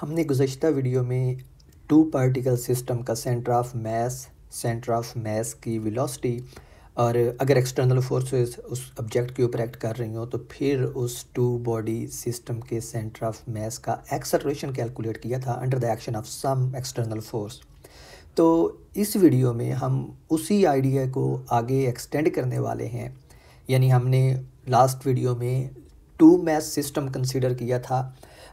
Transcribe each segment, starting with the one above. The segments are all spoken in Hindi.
हमने गुज्त वीडियो में टू पार्टिकल सिस्टम का centre of mass centre of mass की वेलोसिटी और अगर एक्सटर्नल फोर्सेस उस ऑब्जेक्ट के ऊपर एक्ट कर रही हो तो फिर उस टू बॉडी सिस्टम के सेंटर ऑफ मैस का एक्सलेशन कैलकुलेट किया था under the action of some external force तो इस वीडियो में हम उसी आइडिया को आगे एक्सटेंड करने वाले हैं यानी हमने लास्ट वीडियो में टू मैस सिस्टम कंसिडर किया था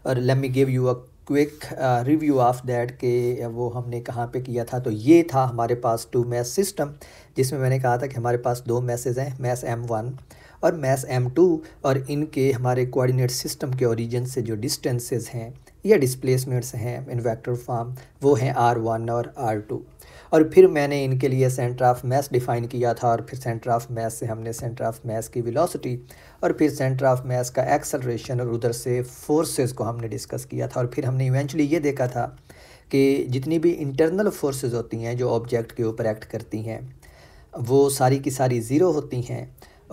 और let me give you a quick review of that के वो हमने कहाँ पे किया था तो ये था हमारे पास टू मैथ सिस्टम जिसमें मैंने कहा था कि हमारे पास दो मैसेज हैं मैथ एम वन और मैथ एम टू और इनके हमारे कोऑर्डिनेट सिस्टम के ओरिजिन से जो डिस्टेंसेज हैं या डिस्प्लेसमेंट्स हैं इन वेक्टर फॉर्म वो हैं आर वन और आर टू और फिर मैंने इनके लिए सेंटर ऑफ मैस डिफ़ाइन किया था और फिर सेंटर ऑफ मैस से हमने सेंटर ऑफ मैस की वेलोसिटी और फिर सेंटर ऑफ मैस का एक्सलरेशन और उधर से फोर्सेस को हमने डिस्कस किया था और फिर हमने इवेंचुअली ये देखा था कि जितनी भी इंटरनल फोर्सेस होती हैं जो ऑब्जेक्ट के ऊपर एक्ट करती हैं वो सारी की सारी ज़ीरो होती हैं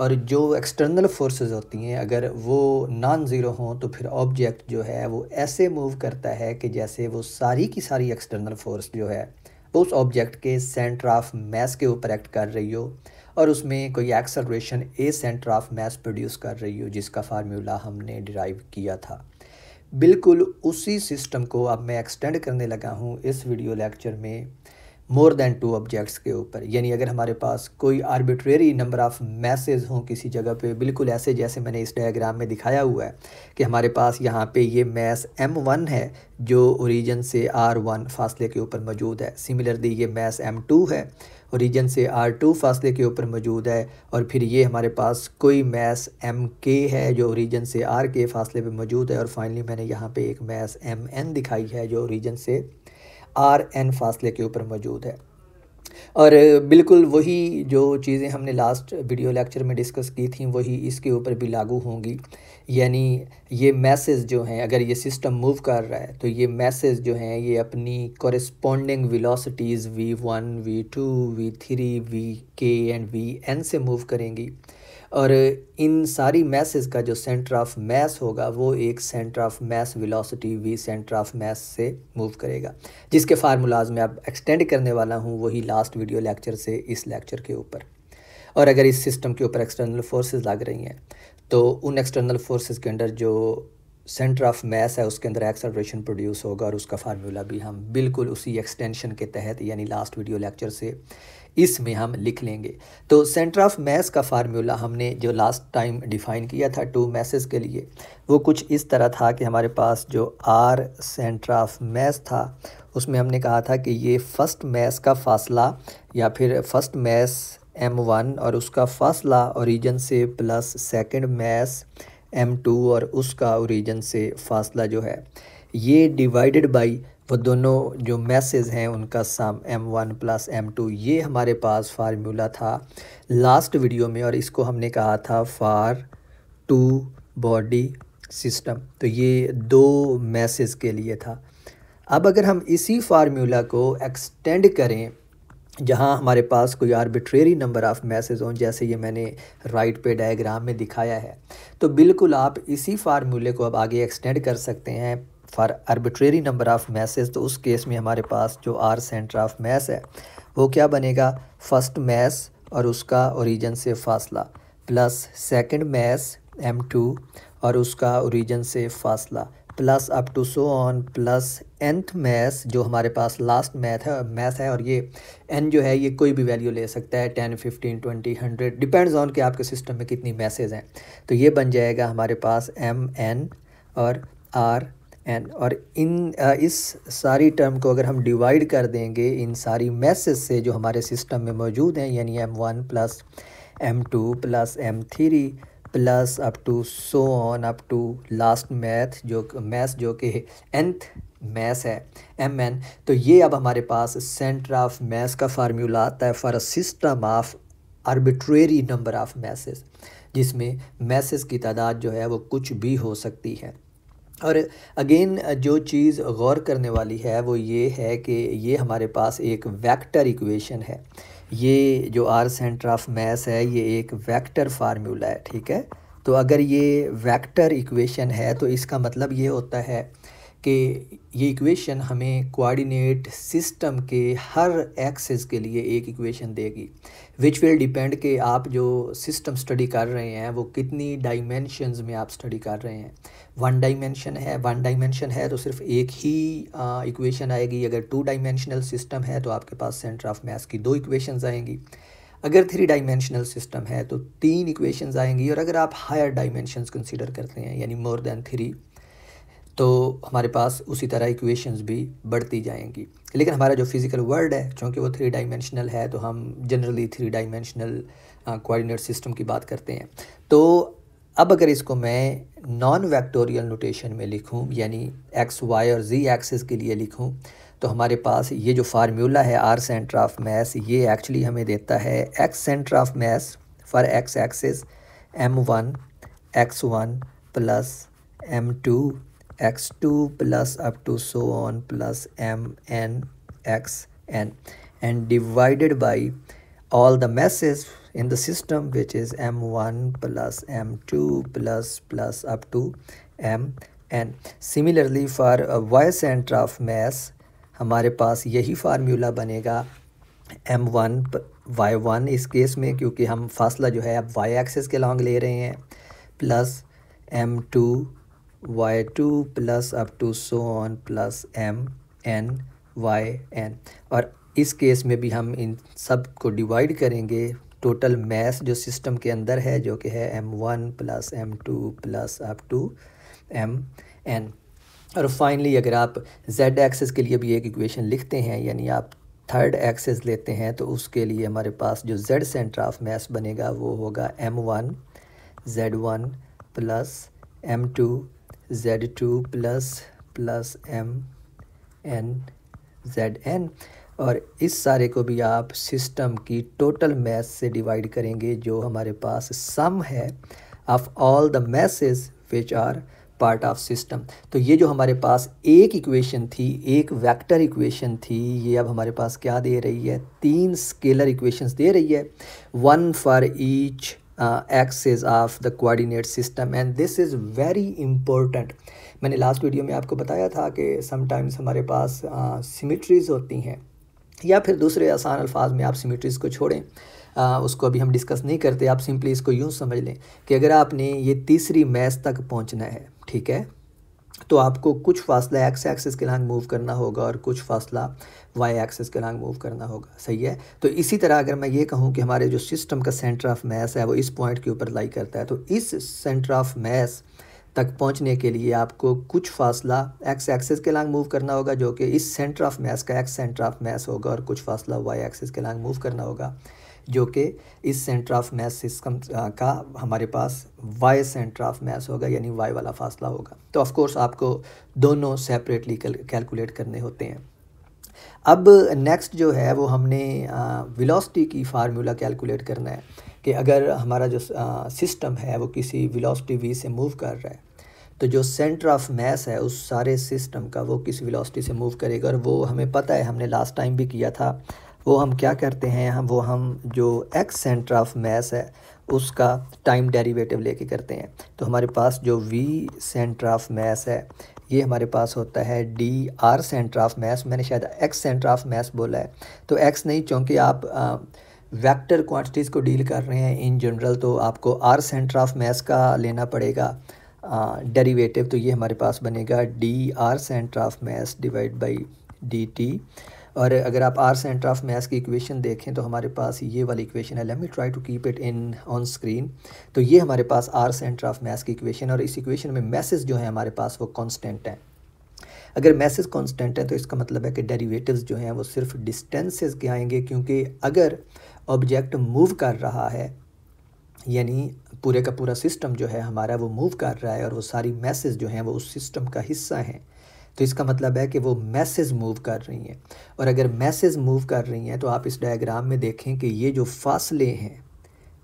और जो एक्सटर्नल फोर्सेस होती हैं अगर वो नॉन ज़ीरो हों तो फिर ऑब्जेक्ट जो है वो ऐसे मूव करता है कि जैसे वो सारी की सारी एक्सटर्नल फोर्स जो है उस ऑब्जेक्ट के सेंटर ऑफ मैस के ऊपर एक्ट कर रही हो और उसमें कोई acceleration a centre of mass produce कर रही हो जिसका फार्मूला हमने डिराइव किया था बिल्कुल उसी सिस्टम को अब मैं एक्सटेंड करने लगा हूँ इस वीडियो लेक्चर में मोर देन टू ऑब्जेक्ट्स के ऊपर यानी अगर हमारे पास कोई आर्बिट्रेरी नंबर ऑफ़ मैसेज हों किसी जगह पे बिल्कुल ऐसे जैसे मैंने इस डायग्राम में दिखाया हुआ है कि हमारे पास यहाँ पे ये मैस एम वन है जो ओरिजिन से आर वन फासले के ऊपर मौजूद है सिमिलरली ये मैस एम टू है ओरिजिन से आर टू फासले के ऊपर मौजूद है और फिर ये हमारे पास कोई मैस एम के है जो ओरिजन से आर के फासले पर मौजूद है और फाइनली मैंने यहाँ पर एक मैस एम एन दिखाई है जो ओरिजन से आर एन फासले के ऊपर मौजूद है और बिल्कुल वही जो चीज़ें हमने लास्ट वीडियो लेक्चर में डिस्कस की थी वही इसके ऊपर भी लागू होंगी यानी ये मैसेज जो हैं अगर ये सिस्टम मूव कर रहा है तो ये मैसेज जो हैं ये अपनी corresponding velocities v one v two v three v के एंड वी एन से मूव करेंगी और इन सारी मैसेज का जो सेंटर ऑफ मैस होगा वो एक centre of mass velocity v centre of mass से मूव करेगा जिसके फार्मूलाज में अब एक्सटेंड करने वाला हूँ वही लास्ट वीडियो लेक्चर से इस लेक्चर के ऊपर और अगर इस सिस्टम के ऊपर एक्सटर्नल फोर्सेज लग रही हैं तो उन एक्सटर्नल फोर्सेज़ के अंडर जो सेंटर ऑफ मैस है उसके अंदर एक्सलेशन प्रोड्यूस होगा और उसका फार्मूला भी हम बिल्कुल उसी एक्सटेंशन के तहत यानी लास्ट वीडियो लेक्चर से इसमें हम लिख लेंगे तो सेंटर ऑफ मैस का फार्मूला हमने जो लास्ट टाइम डिफ़ाइन किया था टू मैसेज के लिए वो कुछ इस तरह था कि हमारे पास जो आर सेंटर ऑफ मैस था उसमें हमने कहा था कि ये फ़र्स्ट मैस का फासला या फिर फर्स्ट मैस एम वन और उसका फासला ओरिजन से plus second mass m two और उसका ओरिजिन से फासला जो है ये डिवाइडेड बाई वो दोनों जो मैसेज हैं उनका sum m one plus M two ये हमारे पास फार्मूला था लास्ट वीडियो में और इसको हमने कहा था फार टू बॉडी सिस्टम तो ये दो मैसेज के लिए था अब अगर हम इसी फार्मूला को एक्सटेंड करें जहाँ हमारे पास कोई आर्बिट्रेरी नंबर ऑफ़ मैसेज हों जैसे ये मैंने राइट पे डायग्राम में दिखाया है तो बिल्कुल आप इसी फार्मूले को अब आगे एक्सटेंड कर सकते हैं for arbitrary number of masses तो उस केस में हमारे पास जो आर सेंटर ऑफ मैस है वो क्या बनेगा फर्स्ट मैस और उसका औरिजन से फासला plus second mass m two और उसका औरिजन से फासला plus up to so on plus nth mass जो हमारे पास लास्ट मैथ है मैथ है और ये एन जो है ये कोई भी वैल्यू ले सकता है ten fifteen twenty hundred depends on कि आपके सिस्टम में कितनी मैसेज हैं तो ये बन जाएगा हमारे पास एम एन और आर एन और इन इस सारी टर्म को अगर हम डिवाइड कर देंगे इन सारी मैसेज से जो हमारे सिस्टम में मौजूद हैं यानी m one plus M two plus M three plus up to so on up to last mass जो मैथ जो कि एंथ मैस है एम एन तो ये अब हमारे पास सेंटर ऑफ मैस का फार्मूला आता है for a system of arbitrary number of masses जिसमें मैसेज की तादाद जो है वो कुछ भी हो सकती है और अगेन जो चीज़ गौर करने वाली है वो ये है कि ये हमारे पास एक वेक्टर इक्वेशन है ये जो आर सेंटर ऑफ मैस है ये एक वेक्टर फार्मूला है ठीक है तो अगर ये वेक्टर इक्वेशन है तो इसका मतलब ये होता है कि ये इक्वेशन हमें कोऑर्डिनेट सिस्टम के हर एक्सेस के लिए एक इक्वेशन देगी विच विल डिपेंड कि आप जो सिस्टम स्टडी कर रहे हैं वो कितनी डाइमेंशंस में आप स्टडी कर रहे हैं वन डाइमेंशन है वन डाइमेंशन है तो सिर्फ एक ही इक्वेशन आएगी अगर टू डाइमेंशनल सिस्टम है तो आपके पास सेंटर ऑफ मैथ की दो इक्वेशन आएंगी अगर थ्री डायमेंशनल सिस्टम है तो तीन इक्वेशन आएंगी और अगर आप हायर डाइमेंशन कंसिडर करते हैं यानी मोर देन थ्री तो हमारे पास उसी तरह इक्वेशंस भी बढ़ती जाएंगी लेकिन हमारा जो फिज़िकल वर्ल्ड है चूँकि वो थ्री डायमेंशनल है तो हम generally three dimensional coordinate system की बात करते हैं तो अब अगर इसको मैं नॉन वैक्टोरियल नोटेशन में लिखूं यानी एक्स वाई और जी एक्सिस के लिए लिखूं तो हमारे पास ये जो फार्मूला है आर सेंटर ऑफ मैस ये एक्चुअली हमें देता है X centre of mass for X axis M one X one plus M two x2 plus up to so on plus m n x n and divided by all the masses in the system which is m1 plus m2 plus plus up to m n similarly for a y center of mass हमारे पास यही फार्मूला बनेगा m1 y1 वाई वन इस केस में क्योंकि हम फासला जो है अब वाई एक्सेस के लॉन्ग ले रहे हैं plus M two y2 plus up to so on plus M N Y N और इस केस में भी हम इन सब को डिवाइड करेंगे टोटल मैस जो सिस्टम के अंदर है जो कि है M one plus M two plus up to M N और फाइनली अगर आप z एक्सेस के लिए भी एक इक्वेशन लिखते हैं यानी आप थर्ड एक्सेस लेते हैं तो उसके लिए हमारे पास जो z सेंटर ऑफ मैस बनेगा वो होगा m1 z1 one plus M two Z two plus plus M N Z N और इस सारे को भी आप सिस्टम की टोटल मैथ से डिवाइड करेंगे जो हमारे पास सम है of all the masses which are part of system तो ये जो हमारे पास एक इक्वेशन थी एक वेक्टर इक्वेशन थी ये अब हमारे पास क्या दे रही है तीन स्केलर इक्वेशंस दे रही है one for each uh, axis of the coordinate system and this is very important मैंने last video में आपको बताया था कि sometimes हमारे पास uh, symmetries होती हैं या फिर दूसरे आसान अल्फाज में आप सिमिट्रीज़ को छोड़ें आ, uh, उसको अभी हम डिस्कस नहीं करते आप सिंपली इसको यूँ समझ लें कि अगर आपने ये तीसरी मैच तक पहुँचना है ठीक है तो आपको कुछ फासला एक्स एक्सेस के लांग मूव करना होगा और कुछ फासला वाई एक्सेस के लांग मूव करना होगा सही है तो इसी तरह अगर मैं ये कहूँ कि हमारे जो सिस्टम का सेंटर ऑफ मैस है वो इस पॉइंट के ऊपर लाई करता है तो इस सेंटर ऑफ मैस तक पहुँचने के लिए आपको कुछ फासला एक्स एक्सेस के लांग मूव करना होगा जो कि इस सेंटर ऑफ मैस का एक्स सेंटर ऑफ मैस होगा और कुछ फासला वाई एक्सेस के लांग मूव करना होगा जो कि इस सेंटर ऑफ मैथ सिस्टम का हमारे पास वाई सेंटर ऑफ मैथ होगा यानी वाई वाला फासला होगा तो ऑफ़ आपको दोनों सेपरेटली कैलकुलेट करने होते हैं अब नेक्स्ट जो है वो हमने वेलोसिटी की फार्मूला कैलकुलेट करना है कि अगर हमारा जो सिस्टम है वो किसी वेलोसिटी वी से मूव कर रहा है तो जो सेंटर ऑफ मैस है उस सारे सिस्टम का वो किस वेलोसिटी से मूव करेगा और वो हमें पता है हमने लास्ट टाइम भी किया था वो हम क्या करते हैं हम वो हम जो एक्स सेंटर ऑफ मैस है उसका टाइम डेरिवेटिव लेके करते हैं तो हमारे पास जो वी सेंटर ऑफ मैस है ये हमारे पास होता है D R centre of mass मैंने शायद एक्स सेंटर ऑफ मैस बोला है तो एक्स नहीं चूँकि आप आ, वेक्टर क्वांटिटीज़ को डील कर रहे हैं इन जनरल तो आपको आर सेंटर ऑफ मैस का लेना पड़ेगा डेरिवेटिव तो ये हमारे पास बनेगा D R centre of mass divide by D T और अगर आप आर सेंटर ऑफ मैथ्स की इक्वेशन देखें तो हमारे पास ये वाली इक्वेशन है let me try to keep it in on screen तो ये हमारे पास आर्स सेंटर ऑफ मैथ्स की इक्वेशन और इस इक्वेशन में मैसेज जो है हमारे पास वो कॉन्स्टेंट हैं अगर मैसेज कॉन्स्टेंट है तो इसका मतलब है कि डेरिवेटिव्स जो हैं वो सिर्फ डिस्टेंसेस के आएंगे क्योंकि अगर ऑब्जेक्ट मूव कर रहा है यानी पूरे का पूरा सिस्टम जो है हमारा वो मूव कर रहा है और वो सारी मैसेज जो हैं वो उस सिस्टम का हिस्सा हैं तो इसका मतलब है कि वो मैसेज मूव कर रही हैं और अगर मैसेज मूव कर रही हैं तो आप इस डायग्राम में देखें कि ये जो फासले हैं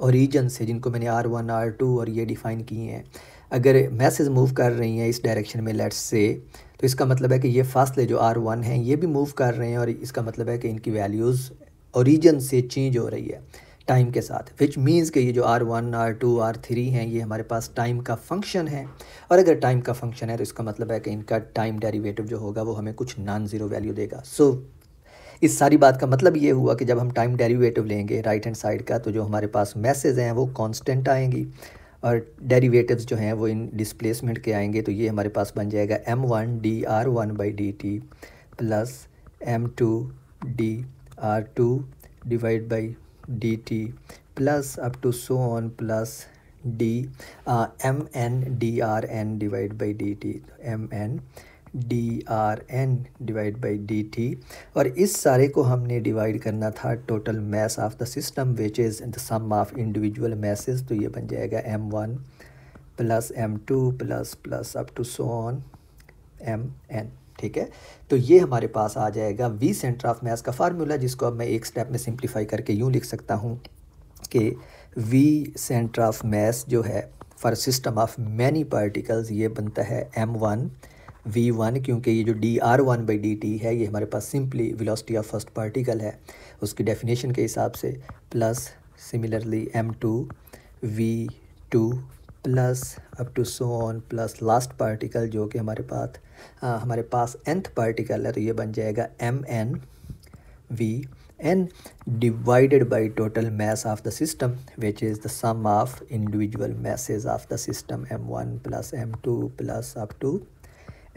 और रीजन से जिनको मैंने आर वन आर टू और ये डिफ़ाइन किए हैं अगर मैसेज मूव कर रही हैं इस डायरेक्शन में लेट्स से तो इसका मतलब है कि ये फासले जो आर वन हैं ये भी मूव कर रहे हैं और इसका मतलब है कि इनकी वैल्यूज़ ओरिजन से चेंज हो रही है टाइम के साथ विच मीन्स कि ये जो R one R two R three हैं ये हमारे पास टाइम का फंक्शन है और अगर टाइम का फंक्शन है तो इसका मतलब है कि इनका टाइम डेरिवेटिव जो होगा वो हमें कुछ नॉन ज़ीरो वैल्यू देगा सो so, इस सारी बात का मतलब ये हुआ कि जब हम टाइम डेरिवेटिव लेंगे राइट हैंड साइड का तो जो हमारे पास मैसेज हैं वो कॉन्स्टेंट आएंगी और डेरीवेटिव जो हैं वो इन डिसप्लेसमेंट के आएंगे तो ये हमारे पास बन जाएगा M one D R one by D T plus M two D R two divide by D T plus up to so on plus D M N D R N divide by D T M N D R N divide by D T और इस सारे को हमने डिवाइड करना था total mass of the system which is the sum of individual masses तो ये बन जाएगा M one plus M two plus plus up to so on M N ठीक है तो ये हमारे पास आ जाएगा वी सेंटर ऑफ मैस का फार्मूला जिसको अब मैं एक स्टेप में सिंप्लीफाई करके यूँ लिख सकता हूँ कि वी सेंटर ऑफ मैस जो है for system of many particles ये बनता है एम वन वी वन क्योंकि ये जो D R one by D T है ये हमारे पास simply velocity of first particle है उसकी डेफिनेशन के हिसाब से plus similarly M two V two plus up to so on plus last particle जो कि हमारे पास आ, हमारे पास nth पार्टिकल है तो ये बन जाएगा M N V N divided by total mass of the system which is the sum of individual masses of the system M one plus M two plus up to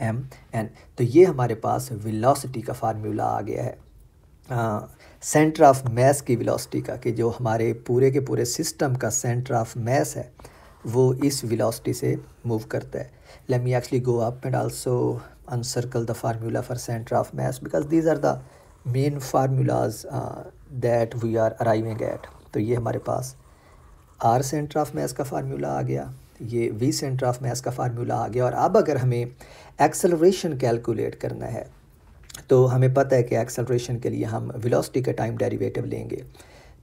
M N तो ये हमारे पास विलोसिटी का फार्मूला आ गया है सेंटर ऑफ मैस की विलोसिटी का कि जो हमारे पूरे के पूरे सिस्टम का सेंटर ऑफ मैस है वो इस विलोसिटी से मूव करता है let me actually go up and also uncircle the formula for center of mass because these are the main formulas uh, that we are arriving at तो ये हमारे पास R center of mass का formula आ गया ये V center of mass का formula आ गया और अब अगर हमें acceleration calculate करना है तो हमें पता है कि acceleration के लिए हम velocity का time derivative लेंगे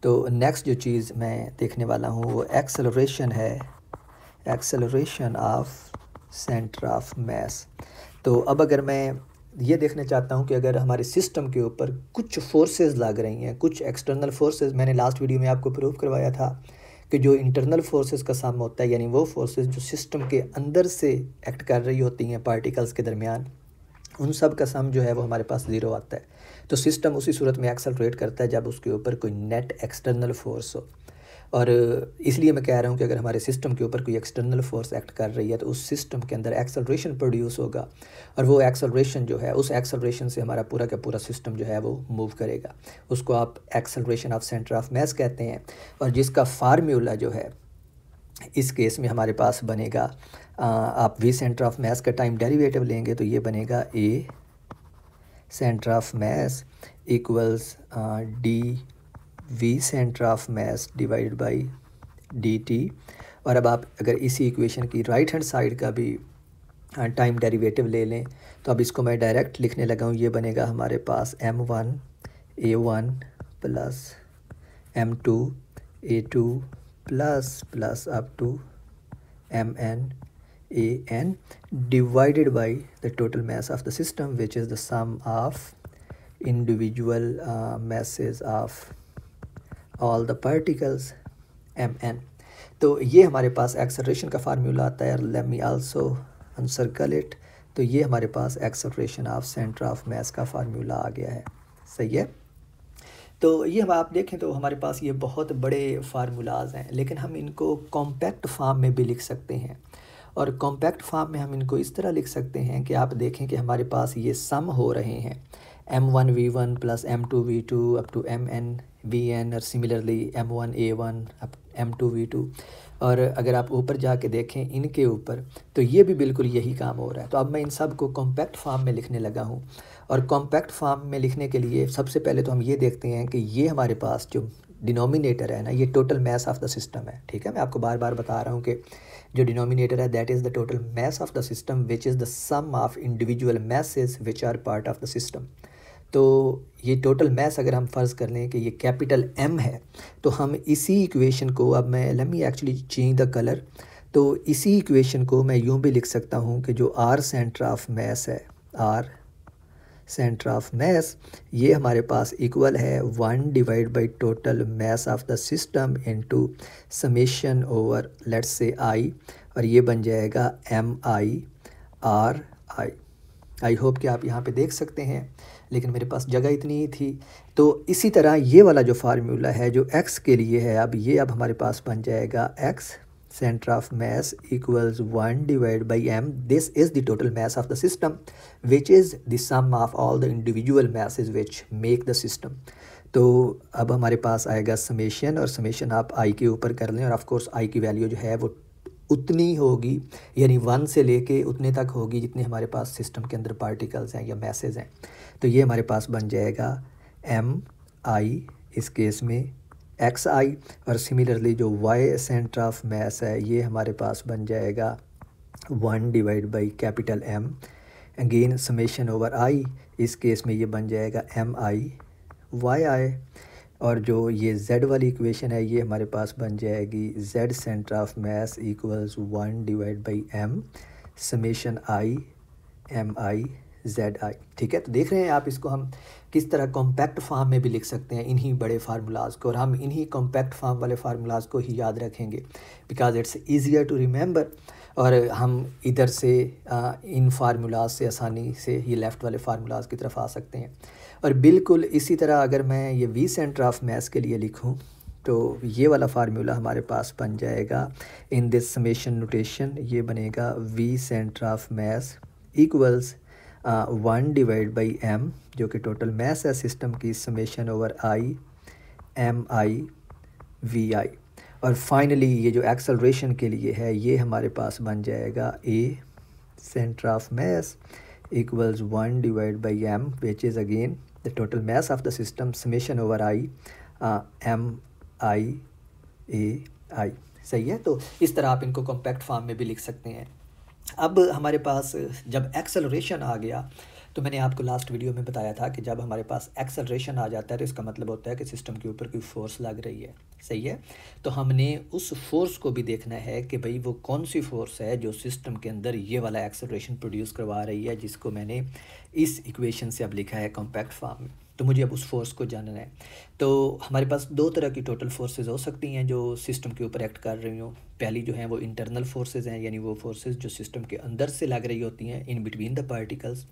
तो next जो चीज़ मैं देखने वाला हूँ वो acceleration है acceleration of centre of mass तो अब अगर मैं ये देखना चाहता हूँ कि अगर हमारे सिस्टम के ऊपर कुछ फोर्सेस लग रही हैं कुछ एक्सटर्नल फोर्सेस मैंने लास्ट वीडियो में आपको प्रूव करवाया था कि जो इंटरनल फोर्सेस का सामना होता है यानी वो फोर्सेस जो सिस्टम के अंदर से एक्ट कर रही होती हैं पार्टिकल्स के दरमियान उन सब का सम जो है वो हमारे पास ज़ीरो आता है तो सिस्टम उसी सूरत में एक्सलरेट करता है जब उसके ऊपर कोई नेट एक्सटर्नल फोर्स हो और इसलिए मैं कह रहा हूँ कि अगर हमारे सिस्टम के ऊपर कोई एक्सटर्नल फोर्स एक्ट कर रही है तो उस सिस्टम के अंदर एक्सलरेशन प्रोड्यूस होगा और वो एक्सलरेशन जो है उस एक्सलरेशन से हमारा पूरा का पूरा सिस्टम जो है वो मूव करेगा उसको आप acceleration of centre of mass कहते हैं और जिसका फार्मूला जो है इस केस में हमारे पास बनेगा आ, आप वी सेंटर ऑफ मैस का टाइम डेरीवेटिव लेंगे तो ये बनेगा A centre of mass equals D V centre of mass divide by D T और अब आप अगर इसी इक्वेशन की राइट हैंड साइड का भी टाइम हाँ, डेरिवेटिव ले लें तो अब इसको मैं डायरेक्ट लिखने लगा हूँ ये बनेगा हमारे पास M one A one plus M two A two plus plus up to M N A N divided by the total mass of the system which is the sum of individual masses of all the particles M N तो ये हमारे पास एक्सलेशन का फार्मूला आता है let me also uncircle it तो ये हमारे पास acceleration of centre of mass का फार्मूला आ गया है सही है तो ये हम आप देखें तो हमारे पास ये बहुत बड़े फार्मूलाज हैं लेकिन हम इनको कॉम्पैक्ट फार्म में भी लिख सकते हैं और कॉम्पैक्ट फार्म में हम इनको इस तरह लिख सकते हैं कि आप देखें कि हमारे पास ये सम हो रहे हैं M one V one plus M two V two up to M N V और similarly M one A one M two V two और अगर आप ऊपर जाके देखें इनके ऊपर तो ये भी बिल्कुल यही काम हो रहा है तो अब मैं इन सब को कॉम्पैक्ट फॉर्म में लिखने लगा हूँ और कॉम्पैक्ट फॉर्म में लिखने के लिए सबसे पहले तो हम ये देखते हैं कि ये हमारे पास जो डिनोमिनेटर है ना ये total mass of the system है ठीक है मैं आपको बार बार बता रहा हूँ कि जो डिनोमिनेटर है that is the total mass of the system which is the sum of individual masses which are part of the system तो ये टोटल मैस अगर हम फ़र्ज़ कर लें कि ये कैपिटल एम है तो हम इसी इक्वेशन को अब मैं let me actually change the colour तो इसी इक्वेशन को मैं यूँ भी लिख सकता हूँ कि जो आर सेंटर ऑफ मैस है आर सेंटर ऑफ मैस ये हमारे पास इक्वल है one divide by total mass of the system into summation over let's say I और ये बन जाएगा M I R I I hope कि आप यहाँ पे देख सकते हैं लेकिन मेरे पास जगह इतनी ही थी तो इसी तरह ये वाला जो फार्मूला है जो एक्स के लिए है अब ये अब हमारे पास बन जाएगा X centre of mass equals one divide by M this is the total mass of the system which is the sum of all the individual masses which make the system तो अब हमारे पास आएगा समेशन और समेशन आप आई के ऊपर कर लें और ऑफ कोर्स आई की वैल्यू जो है वो उतनी होगी यानी वन से लेके उतने तक होगी जितने हमारे पास सिस्टम के अंदर पार्टिकल्स हैं या मैसेज हैं तो ये हमारे पास बन जाएगा एम आई इस केस में एक्स आई और सिमिलरली जो वाई सेंटर ऑफ मैस है ये हमारे पास बन जाएगा one divide by capital M again summation over I इस केस में ये बन जाएगा एम आई वाई आई और जो ये z वाली इक्वेशन है ये हमारे पास बन जाएगी z centre of mass equals one divide by M summation I M I Z I ठीक है तो देख रहे हैं आप इसको हम किस तरह कॉम्पैक्ट फार्म में भी लिख सकते हैं इन्हीं बड़े फार्मूलाज को और हम इन्हीं कॉम्पैक्ट फार्म वाले फार्मूलाज को ही याद रखेंगे because it's easier to remember और हम इधर से इन फार्मूलाज से आसानी से ये लेफ़्ट वाले फार्मूलाज की तरफ आ सकते हैं और बिल्कुल इसी तरह अगर मैं ये वी सेंटर ऑफ मैथ्स के लिए लिखूँ तो ये वाला फार्मूला हमारे पास बन जाएगा इन दिस समेशन नोटेशन ये बनेगा V centre of mass equals one divide by M जो कि टोटल मैस है सिस्टम की summation over I M I V I और फाइनली ये जो एक्सलेशन के लिए है ये हमारे पास बन जाएगा A centre of mass equals one divide by M which is again the total mass of the system summation over I M I A I सही है तो इस तरह आप इनको कॉम्पैक्ट फॉर्म में भी लिख सकते हैं अब हमारे पास जब एक्सेलरेशन आ गया तो मैंने आपको लास्ट वीडियो में बताया था कि जब हमारे पास एक्सेलरेशन आ जाता है तो इसका मतलब होता है कि सिस्टम के ऊपर कोई फोर्स लग रही है सही है तो हमने उस फोर्स को भी देखना है कि भाई वो कौन सी फोर्स है जो सिस्टम के अंदर ये वाला एक्सेलरेशन प्रोड्यूस करवा रही है जिसको मैंने इस इक्वेशन से अब लिखा है कॉम्पैक्ट फॉर्म में तो मुझे अब उस फोर्स को जानना है तो हमारे पास दो तरह की टोटल फोर्सेस हो सकती हैं जो सिस्टम के ऊपर एक्ट कर रही हों पहली जो है वो इंटरनल फोर्सेस हैं यानी वो फोर्सेस जो सिस्टम के अंदर से लग रही होती हैं इन बिटवीन द पार्टिकल्स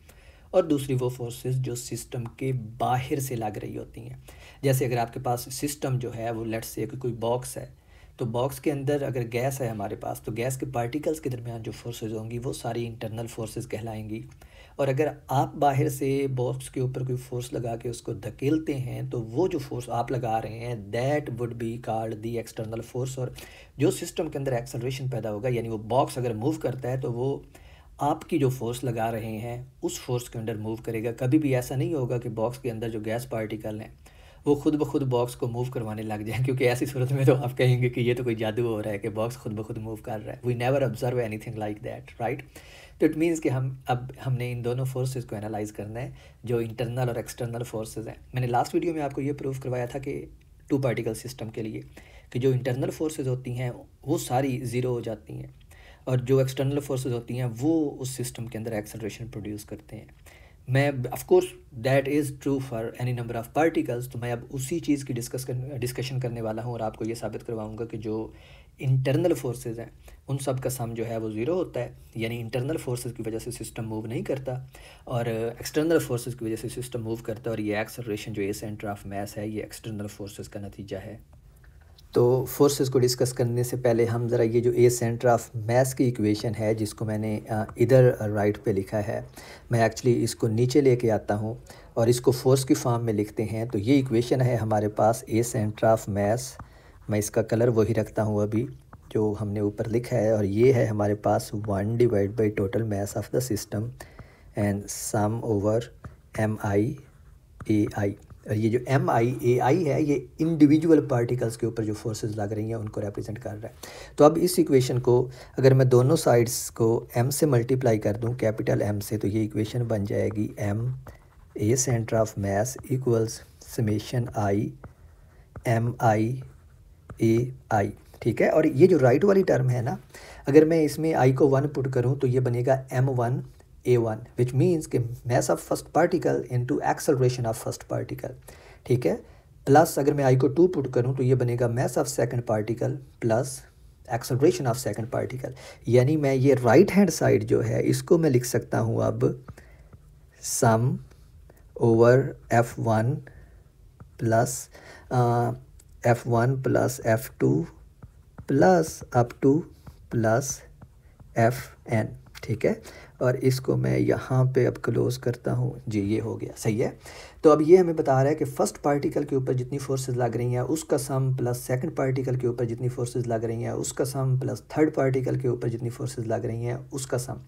और दूसरी वो फोर्सेस जो सिस्टम के बाहर से लग रही होती हैं जैसे अगर आपके पास सिस्टम जो है वो लेट्स से कोई बॉक्स है तो बॉक्स के अंदर अगर गैस है हमारे पास तो गैस के पार्टिकल्स के दरमियान जो फोर्सेज होंगी वो सारी इंटरनल फोर्सेज कहलाएंगी और अगर आप बाहर से बॉक्स के ऊपर कोई फोर्स लगा के उसको धकेलते हैं तो वो जो फोर्स आप लगा रहे हैं that would be called the external force और जो सिस्टम के अंदर एक्सलेशन पैदा होगा यानी वो बॉक्स अगर मूव करता है तो वो आपकी जो फोर्स लगा रहे हैं उस फोर्स के अंदर मूव करेगा कभी भी ऐसा नहीं होगा कि बॉक्स के अंदर जो गैस पार्टिकल हैं वो खुद ब खुद बॉक्स को मूव करवाने लग जाए क्योंकि ऐसी सूरत में तो आप कहेंगे कि ये तो कोई जादू हो रहा है कि बॉक्स खुद ब खुद मूव कर रहा है we never observe anything like that right तो इट मीन्स कि हम अब हमने इन दोनों फोर्सेस को एनालाइज करना है जो इंटरनल और एक्सटर्नल फोर्सेस हैं मैंने लास्ट वीडियो में आपको ये प्रूव करवाया था कि टू पार्टिकल सिस्टम के लिए कि जो इंटरनल फोर्सेस होती हैं वो सारी ज़ीरो हो जाती हैं और जो एक्सटर्नल फोर्सेज होती हैं वो उस सिस्टम के अंदर एक्सलेशन प्रोड्यूस करते हैं मैं of course that is true for any number of particles तो मैं अब उसी चीज़ की डिस्कस कर डिस्कशन करने वाला हूँ और आपको ये साबित करवाऊँगा कि जो इंटरनल फोर्सेज हैं उन सब का सम जो है वो ज़ीरो होता है यानी इंटरनल फोर्सेस की वजह से सिस्टम मूव नहीं करता और एक्सटर्नल uh, फोर्सेस की वजह से सिस्टम मूव करता है और ये एक्सलेशन जो ए सेंटर ऑफ मैस है ये एक्सटर्नल फोर्सेस का नतीजा है तो फोर्सेस को डिस्कस करने से पहले हम ज़रा ये जो ए सेंटर ऑफ मैस की इक्वेशन है जिसको मैंने uh, इधर राइट uh, पे लिखा है मैं एक्चुअली इसको नीचे लेके आता हूँ और इसको फोर्स की फॉर्म में लिखते हैं तो ये इक्वेशन है हमारे पास ए सेंटर ऑफ मैस मैं इसका कलर वही रखता हूँ अभी जो हमने ऊपर लिखा है और ये है हमारे पास one divide by total mass of the system and sum over M I A I और ये जो एम आई ए आई है ये इंडिविजुअल पार्टिकल्स के ऊपर जो फोर्सेस लग रही हैं उनको रिप्रेजेंट कर रहा है तो अब इस इक्वेशन को अगर मैं दोनों साइड्स को एम से मल्टीप्लाई कर दूं कैपिटल एम से तो ये इक्वेशन बन जाएगी M A centre of mass equals summation I M I A I ठीक है और ये जो राइट वाली टर्म है ना अगर मैं इसमें आई को वन पुट करूँ तो ये बनेगा M one A one which means कि mass of first particle into acceleration of first particle ठीक है प्लस अगर मैं आई को टू पुट करूँ तो ये बनेगा mass of second particle plus acceleration of second particle यानी मैं ये राइट हैंड साइड जो है इसको मैं लिख सकता हूँ अब sum over F one plus F one plus F two plus up to plus F N ठीक है और इसको मैं यहाँ पे अब क्लोज़ करता हूँ जी ये हो गया सही है तो अब ये हमें बता रहा है कि फ़र्स्ट पार्टिकल के ऊपर जितनी फोर्सेस लग रही हैं उसका सम प्लस सेकंड पार्टिकल के ऊपर जितनी फोर्सेस लग रही हैं उसका सम प्लस थर्ड पार्टिकल के ऊपर जितनी फोर्सेस लग रही हैं उसका सम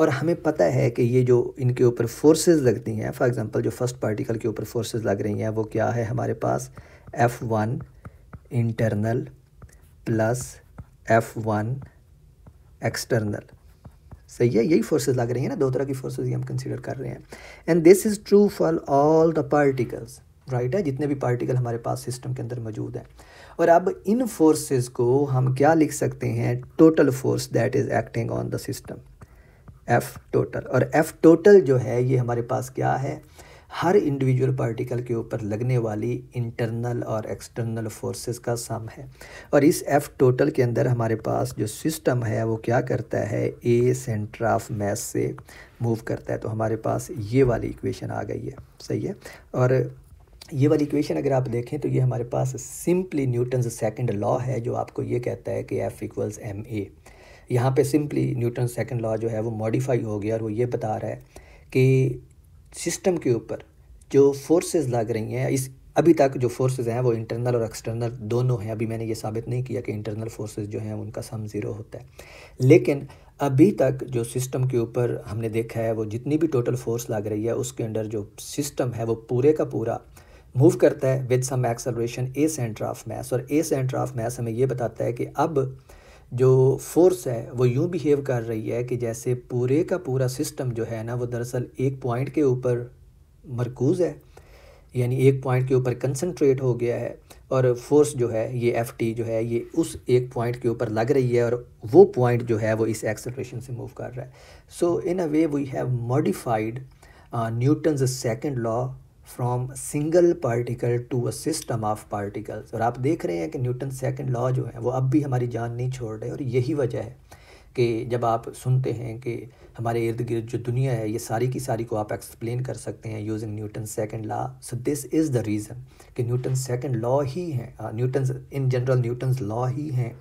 और हमें पता है कि ये जो इनके ऊपर फोर्सेज लगती हैं फॉर एग्ज़ाम्पल जो फ़र्स्ट पार्टिकल के ऊपर फोर्सेज लग रही हैं वो क्या है हमारे पास F one internal plus F one external सही है यही फोर्सेज लग रही है ना दो तरह की फोर्सेज ये हम कंसिडर कर रहे हैं and this is true for all the particles right है जितने भी पार्टिकल हमारे पास सिस्टम के अंदर मौजूद हैं और अब इन फोर्सेस को हम क्या लिख सकते हैं total force that is acting on the system F total और एफ़ टोटल जो है ये हमारे पास क्या है हर इंडिविजुअल पार्टिकल के ऊपर लगने वाली इंटरनल और एक्सटर्नल फोर्सेस का सम है और इस एफ टोटल के अंदर हमारे पास जो सिस्टम है वो क्या करता है ए सेंटर ऑफ मैस से मूव करता है तो हमारे पास ये वाली इक्वेशन आ गई है सही है और ये वाली इक्वेशन अगर आप देखें तो ये हमारे पास सिंपली न्यूटन सेकेंड लॉ है जो आपको ये कहता है कि एफ इक्वल्स एम ए यहाँ पर सिंपली न्यूटन सेकेंड लॉ जो है वो मॉडिफाई हो गया और वो ये बता रहा है कि सिस्टम के ऊपर जो फोर्सेस लग रही हैं इस अभी तक जो फोर्सेज हैं वो इंटरनल और एक्सटर्नल दोनों हैं अभी मैंने ये साबित नहीं किया कि इंटरनल फोर्सेज जो हैं उनका सम ज़ीरो होता है लेकिन अभी तक जो सिस्टम के ऊपर हमने देखा है वो जितनी भी टोटल फोर्स लग रही है उसके अंडर जो सिस्टम है वो पूरे का पूरा मूव करता है with some acceleration A centre of mass और ए सेंटर ऑफ मैस हमें ये बताता है कि अब जो फोर्स है वो यूँ बिहेव कर रही है कि जैसे पूरे का पूरा सिस्टम जो है ना वो दरअसल एक पॉइंट के ऊपर मरकूज़ है यानी एक पॉइंट के ऊपर कंसनट्रेट हो गया है और फोर्स जो है ये एफ टी जो है ये उस एक पॉइंट के ऊपर लग रही है और वो पॉइंट जो है वो इस एक्सलेशन से मूव कर रहा है so in a way we have modified Newton's second law from single particle to a system of particles और आप देख रहे हैं कि न्यूटन सेकेंड लॉ जो है वो अब भी हमारी जान नहीं छोड़ रहे और यही वजह है कि जब आप सुनते हैं कि हमारे इर्द गिर्द जो दुनिया है ये सारी की सारी को आप एक्सप्लेन कर सकते हैं using Newton second law so this is the reason कि न्यूटन सेकेंड लॉ ही हैं Newton in general Newton law ही हैं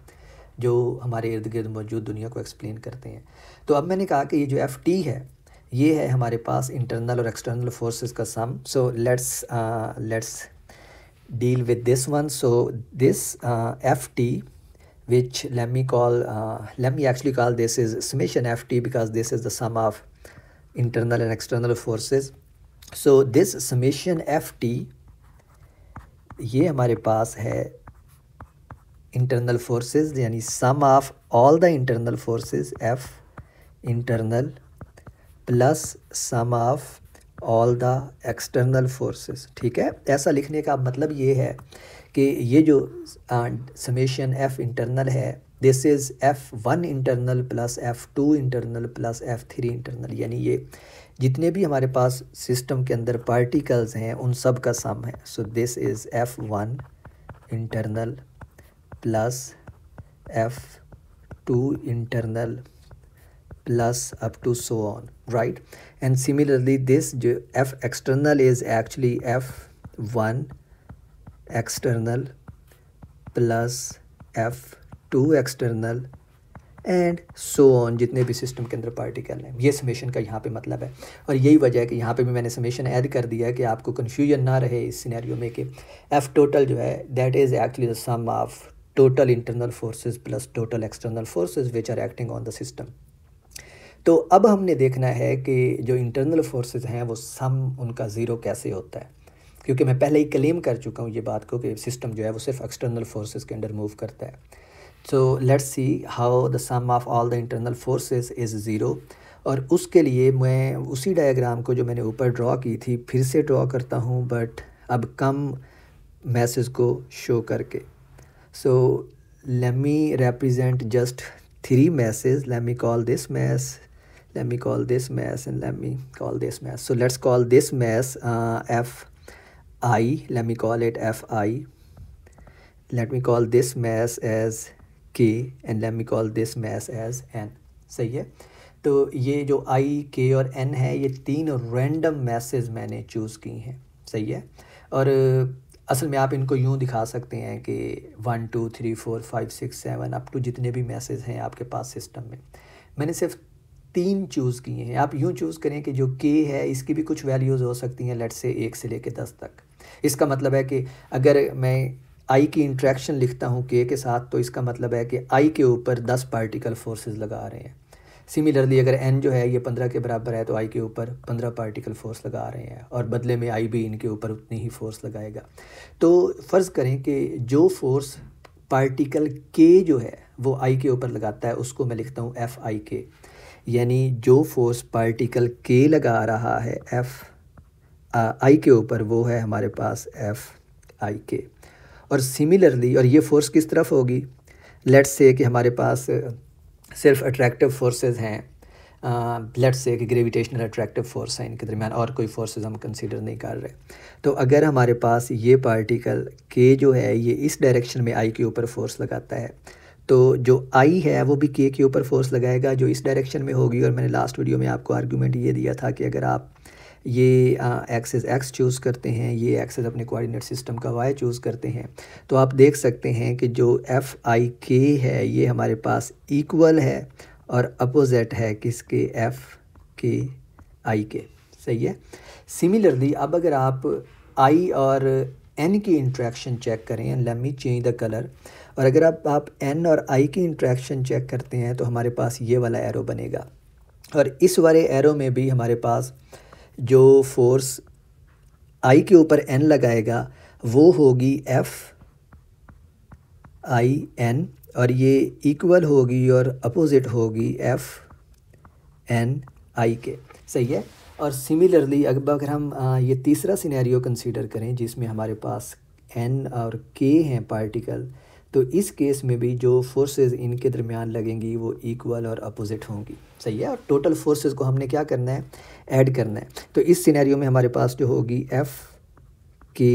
जो हमारे इर्द गिर्द मौजूद दुनिया को एक्सप्लेन करते हैं तो अब मैंने कहा कि ये जो एफ टी है ये है हमारे पास इंटरनल और एक्सटर्नल फोर्सेस का sum so let's let's deal with this one so this F T which let me call let me actually call this is summation F T because this is the sum of internal and external forces so this summation F T ये हमारे पास है इंटरनल फोर्सेस यानी sum of all the internal forces F internal plus sum of all the external forces ठीक है ऐसा लिखने का मतलब ये है कि ये जो समेशन एफ़ इंटरनल है this is F one internal plus F two internal plus F three internal यानी ये जितने भी हमारे पास सिस्टम के अंदर पार्टिकल्स हैं उन सब का सम है so this is F one internal plus F two internal plus up to so on right and similarly this f external is actually f1 external plus f2 external and so on जितने भी सिस्टम के अंदर पार्टिकल हैं ये समेशन का यहाँ पे मतलब है और यही वजह है कि यहाँ पे भी मैंने समेशन ऐड कर दिया है कि आपको कन्फ्यूजन ना रहे इस सिनेरियो में कि एफ टोटल जो है that is actually the sum of total internal forces plus total external forces which are acting on the system तो अब हमने देखना है कि जो इंटरनल फोर्सेस हैं वो सम उनका ज़ीरो कैसे होता है क्योंकि मैं पहले ही क्लेम कर चुका हूँ ये बात को कि सिस्टम जो है वो सिर्फ एक्सटर्नल फोर्सेस के अंडर मूव करता है so let's see how the sum of all the internal forces is zero और उसके लिए मैं उसी डायग्राम को जो मैंने ऊपर ड्रॉ की थी फिर से ड्रॉ करता हूँ बट अब कम मैसेज को शो करके so let me represent just three masses let me call this mass let me call this mass and let me call this mass so let's call this mass uh, f i let me call it f i let me call this mass as k and let me call this mass as n sahi hai तो ये जो i k और n है ये तीन रैंडम मैसेज मैंने चूज़ की हैं सही है और असल में आप इनको यूँ दिखा सकते हैं कि one to three four five six seven up to जितने भी मैसेज हैं आपके पास सिस्टम में मैंने सिर्फ तीन चूज़ किए हैं आप यूँ चूज़ करें कि जो के है इसकी भी कुछ वैल्यूज़ हो सकती हैं लेट से एक से लेके दस तक इसका मतलब है कि अगर मैं आई की इंट्रैक्शन लिखता हूँ के के साथ तो इसका मतलब है कि आई के ऊपर दस पार्टिकल फोर्सेस लगा रहे हैं सिमिलरली अगर एन जो है ये पंद्रह के बराबर है तो आई के ऊपर पंद्रह पार्टिकल फोर्स लगा रहे हैं और बदले में आई भी इनके ऊपर उतनी ही फोर्स लगाएगा तो फ़र्ज़ करें कि जो फोर्स पार्टिकल के जो है वो आई के ऊपर लगाता है उसको मैं लिखता हूँ एफ़ आई के यानी जो फोर्स पार्टिकल के लगा रहा है एफ़ आई के ऊपर वो है हमारे पास एफ़ आई के और सिमिलरली और ये फ़ोर्स किस तरफ होगी लेट्स से कि हमारे पास सिर्फ अट्रैक्टिव फोर्सेस हैं लेट्स से कि ग्रेविटेशनल अट्रैक्टिव फोर्स हैं इनके दरमियान और कोई फोर्सेस हम कंसीडर नहीं कर रहे तो अगर हमारे पास ये पार्टिकल के जो है ये इस डायरेक्शन में आई के ऊपर फोर्स लगाता है तो जो आई है वो भी के के ऊपर फोर्स लगाएगा जो इस डायरेक्शन में होगी और मैंने लास्ट वीडियो में आपको आर्ग्यूमेंट ये दिया था कि अगर आप ये एक्सेस एक्स चूज़ करते हैं ये एक्सेस अपने कोऑर्डिनेट सिस्टम का वाई चूज़ करते हैं तो आप देख सकते हैं कि जो एफ़ आई के है ये हमारे पास इक्वल है और अपोजिट है किसके एफ़ के आई के सही है सिमिलरली अब अगर आप आई और एन की इंट्रैक्शन चेक करें let me change the colour और अगर आप आप एन और आई की इंट्रैक्शन चेक करते हैं तो हमारे पास ये वाला एरो बनेगा और इस वाले एरो में भी हमारे पास जो फोर्स आई के ऊपर एन लगाएगा वो होगी एफ़ आई एन और ये इक्वल होगी और अपोज़िट होगी एफ़ एन आई के सही है और सिमिलरली अब अगर हम ये तीसरा सिनेरियो कंसीडर करें जिसमें हमारे पास एन और के हैं पार्टिकल तो इस केस में भी जो फोर्सेस इनके दरमियान लगेंगी वो इक्वल और अपोजिट होंगी सही है और टोटल फोर्सेस को हमने क्या करना है ऐड करना है तो इस सिनेरियो में हमारे पास जो होगी एफ़ के